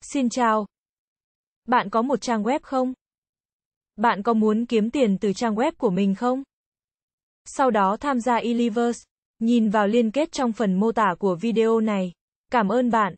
Xin chào. Bạn có một trang web không? Bạn có muốn kiếm tiền từ trang web của mình không? Sau đó tham gia Eliverse. Nhìn vào liên kết trong phần mô tả của video này. Cảm ơn bạn.